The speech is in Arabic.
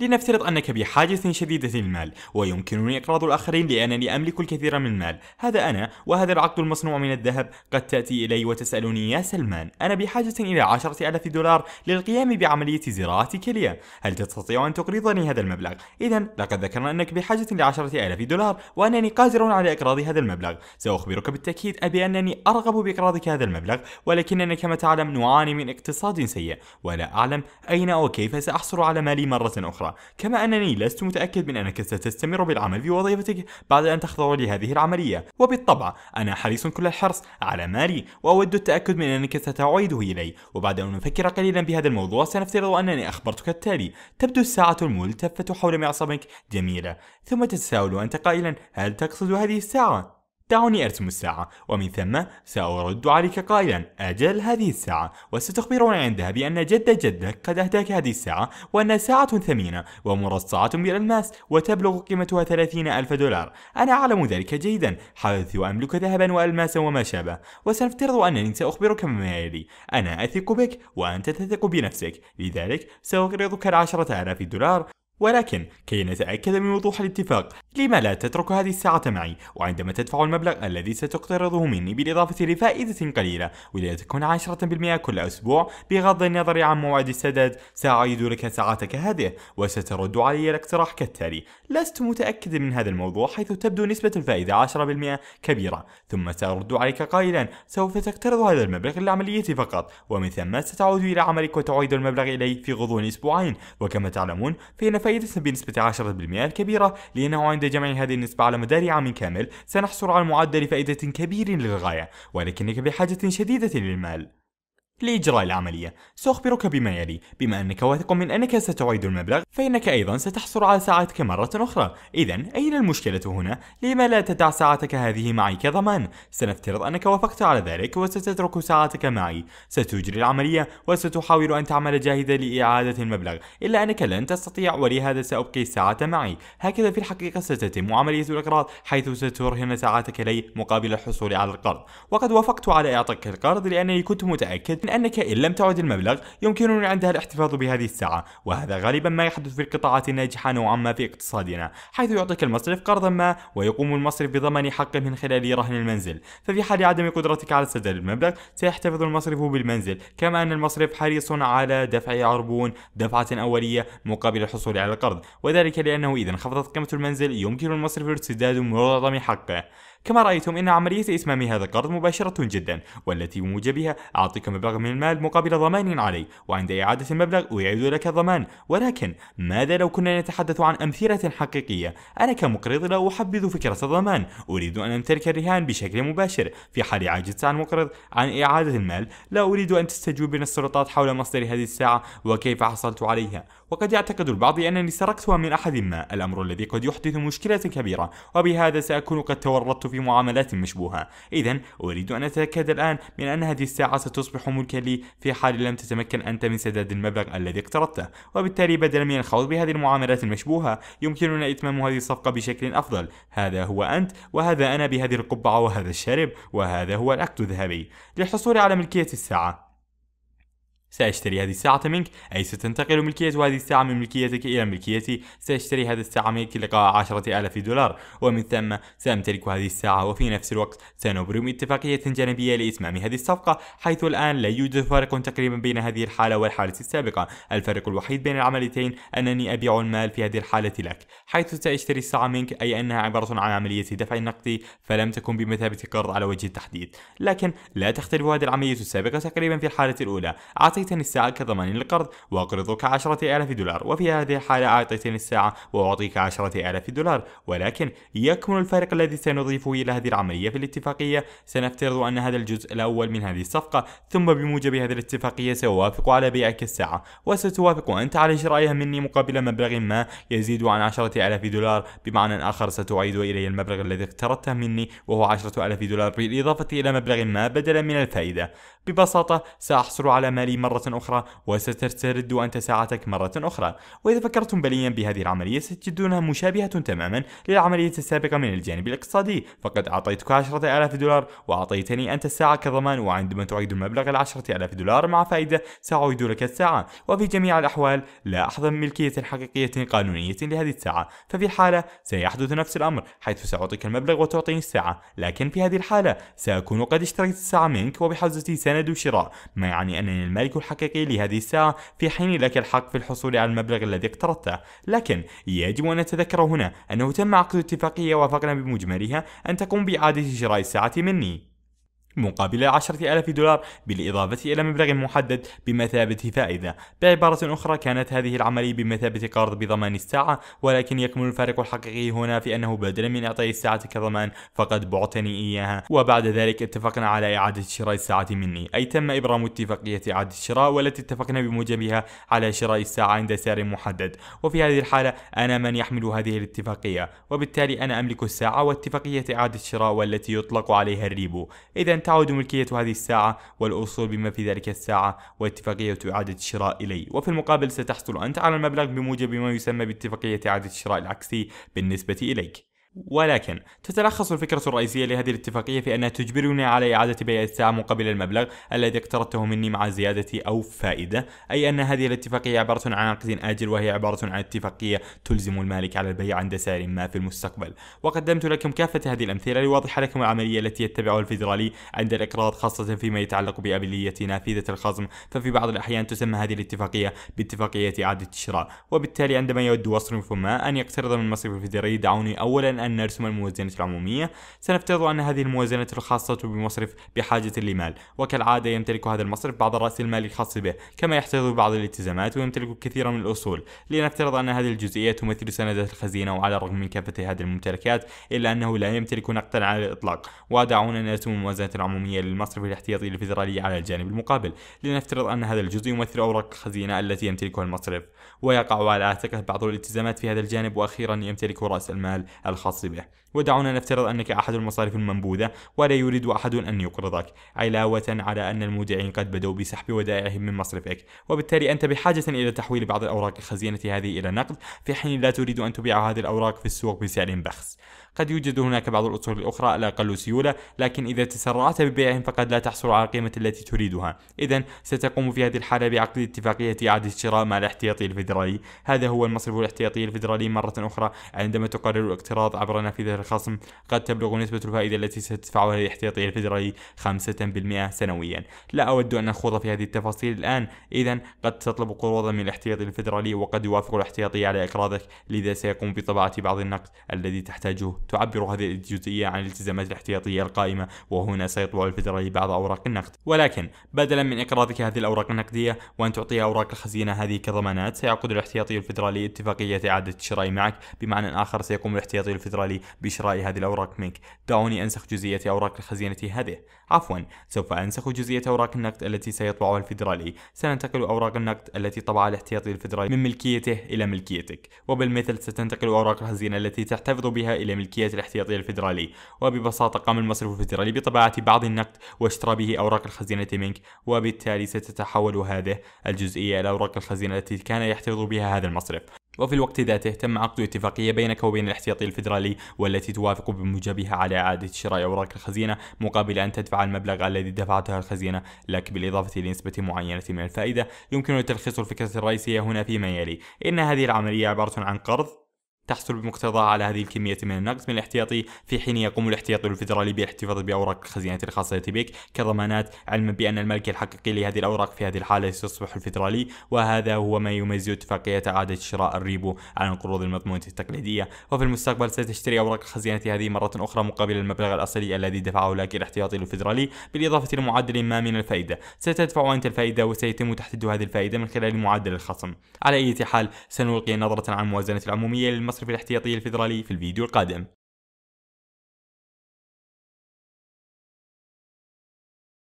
لنفترض أنك بحاجة شديدة للمال ويمكنني إقراض الآخرين لأنني أملك الكثير من المال هذا أنا وهذا العقد المصنوع من الذهب قد تأتي إلي وتسألني يا سلمان أنا بحاجة إلى عشرة ألف دولار للقيام بعملية زراعة كلية هل تستطيع أن تقرضني هذا المبلغ؟ إذا لقد ذكرنا أنك بحاجة لعشرة ألف دولار وأنني قادر على إقراض هذا المبلغ سأخبرك بالتأكيد بأنني أرغب بإقراضك هذا المبلغ ولكننا كما تعلم نعاني من اقتصاد سيء ولا أعلم أين وكيف سأحصل على مالي مرة أخرى كما أنني لست متأكد من أنك ستستمر بالعمل في وظيفتك بعد أن تخضع لهذه العملية وبالطبع أنا حريص كل الحرص على مالي وأود التأكد من أنك ستعيده إلي وبعد أن نفكر قليلا بهذا الموضوع سنفترض أنني أخبرتك التالي تبدو الساعة الملتفة حول معصمك جميلة ثم تتساءل أنت قائلا هل تقصد هذه الساعة دعوني أرسم الساعة ومن ثم سأرد عليك قائلا أجل هذه الساعة وستخبرني عندها بأن جد جدك قد أهداك هذه الساعة وأنها ساعة ثمينة ومرصعة بالألماس وتبلغ قيمتها 30 ألف دولار أنا أعلم ذلك جيدا حيث أملك ذهبا وألماسا وما شابه وسنفترض أنني سأخبرك مما يلي أنا أثق بك وأنت تثق بنفسك لذلك سأقرضك العشرة آلاف دولار ولكن كي نتأكد من وضوح الاتفاق لما لا تترك هذه الساعة معي وعندما تدفع المبلغ الذي ستقترضه مني بالإضافة لفائدة قليلة ولتكن 10% كل أسبوع بغض النظر عن موعد السداد سأعيد لك ساعتك هذه وسترد علي الاقتراح كالتالي لست متأكد من هذا الموضوع حيث تبدو نسبة الفائدة 10% كبيرة ثم سأرد عليك قائلا سوف تقترض هذا المبلغ للعملية فقط ومن ثم ستعود إلى عملك وتعيد المبلغ إلي في غضون أسبوعين وكما تعلمون فإن فائدة بنسبة 10% كبيرة لأنه عند جمع هذه النسبة على مدار عام كامل سنحصل على معدل فائدة كبير للغاية ولكنك بحاجة شديدة للمال لإجراء العملية سأخبرك بما يلي بما أنك واثق من أنك ستعيد المبلغ فإنك أيضا ستحصل على ساعتك مرة أخرى إذا أين المشكلة هنا؟ لما لا تدع ساعتك هذه معي كضمان؟ سنفترض أنك وافقت على ذلك وستترك ساعتك معي ستجري العملية وستحاول أن تعمل جاهدا لإعادة المبلغ إلا أنك لن تستطيع ولهذا سأبقي الساعة معي هكذا في الحقيقة ستتم عملية الإقراض حيث سترهن ساعتك لي مقابل الحصول على القرض وقد وافقت على إعطائك القرض لأنني كنت متأكد من أنك إن لم تعد المبلغ يمكنني عندها الاحتفاظ بهذه الساعة وهذا غالبا ما يحدث في القطاعات الناجحة نوعا ما في اقتصادنا حيث يعطيك المصرف قرضا ما ويقوم المصرف بضمان حقه من خلال رهن المنزل ففي حال عدم قدرتك على سداد المبلغ سيحتفظ المصرف بالمنزل كما أن المصرف حريص على دفع عربون دفعة أولية مقابل الحصول على القرض وذلك لأنه إذا انخفضت قيمة المنزل يمكن المصرف ارتداد معظم حقه كما رأيتم أن عملية إتمام هذا القرض مباشرة جدا والتي بموجبها أعطيك مبلغ من المال مقابل ضمان علي وعند إعادة المبلغ أعيد لك الضمان ولكن ماذا لو كنا نتحدث عن أمثلة حقيقية أنا كمقرض لا أحبذ فكرة الضمان أريد أن أمتلك الرهان بشكل مباشر في حال عجزت عن مقرض عن إعادة المال لا أريد أن تستجوبني السلطات حول مصدر هذه الساعة وكيف حصلت عليها وقد يعتقد البعض أنني سرقتها من أحد ما الأمر الذي قد يحدث مشكلة كبيرة وبهذا سأكون قد تورطت في في معاملات مشبوهة إذا أريد أن أتأكد الآن من أن هذه الساعة ستصبح ملكا لي في حال لم تتمكن أنت من سداد المبلغ الذي اقترضته وبالتالي بدلا من الخوض بهذه المعاملات المشبوهة يمكننا إتمام هذه الصفقة بشكل أفضل هذا هو أنت وهذا أنا بهذه القبعة وهذا الشارب وهذا هو العقد الذهبي للحصول على ملكية الساعة سأشتري هذه الساعة منك أي ستنتقل ملكية هذه الساعة من ملكيتك إلى ملكيتي سأشتري هذه الساعة منك لقاء عشرة آلاف دولار ومن ثم سأمتلك هذه الساعة وفي نفس الوقت سنبرم اتفاقية جانبية لإتمام هذه الصفقة حيث الآن لا يوجد فارق تقريبا بين هذه الحالة والحالة السابقة الفرق الوحيد بين العمليتين أنني أبيع المال في هذه الحالة لك حيث سأشتري الساعة منك أي أنها عبارة عن عملية دفع نقدي فلم تكن بمثابة قرض على وجه التحديد لكن لا تختلف هذه العملية السابقة تقريبا في الحالة الأولى أعطيتني الساعة كضمان للقرض وأقرضك عشرة آلاف دولار وفي هذه الحالة أعطيتني الساعة وأعطيك عشرة آلاف دولار ولكن يكمن الفارق الذي سنضيفه إلى هذه العملية في الاتفاقية سنفترض أن هذا الجزء الأول من هذه الصفقة ثم بموجب هذه الاتفاقية سأوافق على بيعك الساعة وستوافق أنت على شرائها مني مقابل مبلغ ما يزيد عن عشرة آلاف دولار بمعنى آخر ستعيد إلي المبلغ الذي اقترضته مني وهو عشرة آلاف دولار بالإضافة إلى مبلغ ما بدلا من الفائدة ببساطة سأحصل على مالي مرة أخرى وستسترد أنت ساعتك مرة أخرى وإذا فكرتم بليا بهذه العملية ستجدونها مشابهة تماما للعملية السابقة من الجانب الاقتصادي فقد أعطيتك عشرة ألاف دولار وأعطيتني أنت الساعة كضمان وعندما تعيد المبلغ العشرة ألاف دولار مع فائدة سأعيد لك الساعة وفي جميع الأحوال لا أحظى ملكية حقيقية قانونية لهذه الساعة ففي الحالة سيحدث نفس الأمر حيث سأعطيك المبلغ وتعطيني الساعة لكن في هذه الحالة سأكون قد اشتريت الساعة منك وبحزتي سنة سند شراء ما يعني أنني المالك الحقيقي لهذه الساعة في حين لك الحق في الحصول على المبلغ الذي اقترضته لكن يجب أن نتذكر هنا أنه تم عقد اتفاقية وافقنا بمجملها أن تقوم بإعادة شراء الساعة مني مقابل 10000 دولار بالإضافة إلى مبلغ محدد بمثابة فائدة بعبارة أخرى كانت هذه العملية بمثابة قرض بضمان الساعة ولكن يكمن الفارق الحقيقي هنا في أنه بدلا من إعطاء الساعة كضمان فقد بعتني إياها وبعد ذلك اتفقنا على إعادة شراء الساعة مني أي تم إبرام اتفاقية إعادة الشراء والتي اتفقنا بموجبها على شراء الساعة عند سعر محدد وفي هذه الحالة أنا من يحمل هذه الاتفاقية وبالتالي أنا أملك الساعة واتفاقية إعادة الشراء والتي يطلق عليها الريبو إذا تعود ملكية هذه الساعة والأصول بما في ذلك الساعة واتفاقية إعادة الشراء إلي وفي المقابل ستحصل أنت على المبلغ بموجب ما يسمى باتفاقية إعادة الشراء العكسي بالنسبة إليك ولكن تتلخص الفكرة الرئيسية لهذه الاتفاقية في أنها تجبرني على إعادة بيع الساعة مقابل المبلغ الذي اقترضته مني مع زيادة أو فائدة أي أن هذه الاتفاقية عبارة عن عقد آجل وهي عبارة عن اتفاقية تلزم المالك على البيع عند سعر ما في المستقبل وقدمت لكم كافة هذه الأمثلة لوضح لكم العملية التي يتبعها الفيدرالي عند الإقراض خاصة فيما يتعلق بأبلية نافذة الخصم ففي بعض الأحيان تسمى هذه الاتفاقية باتفاقية إعادة الشراء وبالتالي عندما يود وصرف ما أن يقترض من مصرف الفيدرالي دعوني أولا أن نرسم الموازنة العمومية سنفترض أن هذه الموازنة الخاصة بمصرف بحاجة لمال وكالعادة يمتلك هذا المصرف بعض رأس المال الخاص به كما يحتفظ بعض الالتزامات ويمتلك كثيرا من الأصول لنفترض أن هذه الجزئية تمثل سندة الخزينة وعلى الرغم من كافة هذه الممتلكات إلا أنه لا يمتلك نقدا على الإطلاق ودعونا نرسم الموازنة العمومية للمصرف الاحتياطي الفيدرالي على الجانب المقابل لنفترض أن هذا الجزء يمثل أوراق الخزينة التي يمتلكها المصرف ويقع على عاتقه بعض الالتزامات في هذا الجانب وأخيرا يمتلك رأس المال الخاص حاصبه ودعونا نفترض أنك أحد المصارف المنبوذة ولا يريد أحد أن يقرضك علاوة على أن المودعين قد بدأوا بسحب ودائعهم من مصرفك وبالتالي أنت بحاجة إلى تحويل بعض الأوراق الخزينة هذه إلى نقد في حين لا تريد أن تبيع هذه الأوراق في السوق بسعر بخس قد يوجد هناك بعض الأصول الأخرى على أقل سيولة لكن إذا تسرعت ببيعهم فقد لا تحصل على القيمة التي تريدها إذا ستقوم في هذه الحالة بعقد اتفاقية إعادة شراء مع الاحتياطي الفيدرالي هذا هو المصرف الاحتياطي الفيدرالي مرة أخرى عندما تقرر الاقتراض عبر نافذة الخصم قد تبلغ نسبة الفائدة التي ستدفعها الاحتياطي الفيدرالي 5% سنويا لا أود أن أخوض في هذه التفاصيل الآن إذا قد تطلب قروضا من الاحتياطي الفيدرالي وقد يوافق الاحتياطي على إقراضك لذا سيقوم بطباعة بعض النقد الذي تحتاجه تعبر هذه الجزئية عن الالتزامات الاحتياطية القائمة وهنا سيطبع الفدرالي بعض أوراق النقد ولكن بدلا من إقراضك هذه الأوراق النقدية وأن تعطيها أوراق الخزينة هذه كضمانات سيعقد الاحتياطي الفدرالي اتفاقية إعادة الشراء معك بمعنى آخر سيقوم الاحتياطي الفدرالي بشراء هذه الأوراق منك دعوني أنسخ جزئية أوراق الخزينة هذه عفوا سوف أنسخ جزئية أوراق النقد التي سيطبعها الفدرالي سننتقل أوراق النقد التي طبعها الاحتياطي الفدرالي من ملكيته إلى ملكيتك وبالمثل ستنتقل أوراق الخزينة التي تحتفظ بها إلى ملكيتك الملكيات الاحتياطية الفيدرالي وببساطة قام المصرف الفيدرالي بطباعة بعض النقد واشترى به أوراق الخزينة منك وبالتالي ستتحول هذه الجزئية إلى أوراق الخزينة التي كان يحتفظ بها هذا المصرف وفي الوقت ذاته تم عقد اتفاقية بينك وبين الاحتياطي الفيدرالي والتي توافق بموجبها على إعادة شراء أوراق الخزينة مقابل أن تدفع المبلغ الذي دفعته الخزينة لك بالإضافة لنسبة معينة من الفائدة يمكن تلخيص الفكرة الرئيسية هنا فيما يلي إن هذه العملية عبارة عن قرض تحصل بمقتضاها على هذه الكمية من النقد من الاحتياطي في حين يقوم الاحتياطي الفيدرالي بالاحتفاظ بأوراق الخزينة الخاصة بك كضمانات علما بأن الملك الحقيقي لهذه الأوراق في هذه الحالة سيصبح الفيدرالي وهذا هو ما يميز اتفاقية إعادة شراء الريبو عن القروض المضمونة التقليدية وفي المستقبل ستشتري أوراق الخزينة هذه مرة أخرى مقابل المبلغ الأصلي الذي دفعه لك الاحتياطي الفيدرالي بالإضافة لمعدل ما من الفائدة ستدفع أنت الفائدة وسيتم تحديد هذه الفائدة من خلال معدل الخصم على أي حال سنلقي نظرة عن الموازنة العمومية للمصر المصرفي الاحتياطي الفيدرالي في الفيديو القادم